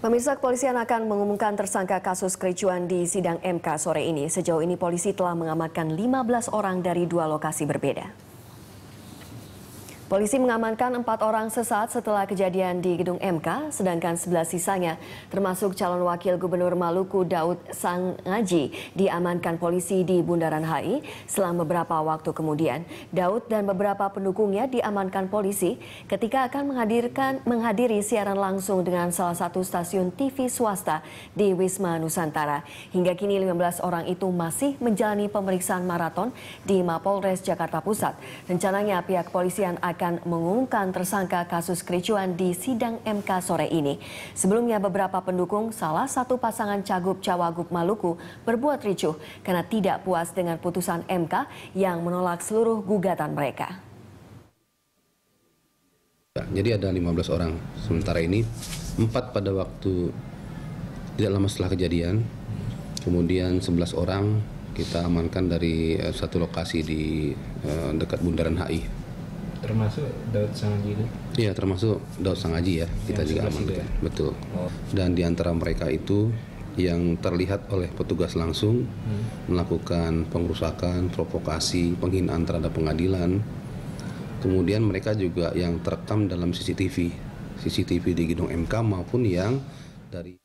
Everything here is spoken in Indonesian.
Pemirsa kepolisian akan mengumumkan tersangka kasus kericuan di sidang MK sore ini. Sejauh ini polisi telah mengamankan 15 orang dari dua lokasi berbeda. Polisi mengamankan empat orang sesaat setelah kejadian di Gedung MK, sedangkan sebelah sisanya, termasuk calon wakil gubernur Maluku Daud Sangaji, diamankan polisi di Bundaran HI selama beberapa waktu kemudian. Daud dan beberapa pendukungnya diamankan polisi ketika akan menghadirkan menghadiri siaran langsung dengan salah satu stasiun TV swasta di Wisma Nusantara. Hingga kini 15 orang itu masih menjalani pemeriksaan maraton di Mapolres Jakarta Pusat. Rencananya pihak kepolisian akan akan mengumumkan tersangka kasus kericuan di sidang MK sore ini. Sebelumnya beberapa pendukung salah satu pasangan Cagup Cawagup Maluku berbuat ricuh karena tidak puas dengan putusan MK yang menolak seluruh gugatan mereka. Jadi ada 15 orang sementara ini, 4 pada waktu tidak lama setelah kejadian, kemudian 11 orang kita amankan dari eh, satu lokasi di eh, dekat Bundaran HI termasuk Daud Sang Haji itu? Iya, termasuk Daud Sang Haji ya, kita yang juga amankan. Ya? Betul. Oh. Dan di antara mereka itu yang terlihat oleh petugas langsung hmm. melakukan pengrusakan, provokasi, penghinaan terhadap pengadilan. Kemudian mereka juga yang terekam dalam CCTV, CCTV di gedung MK maupun yang dari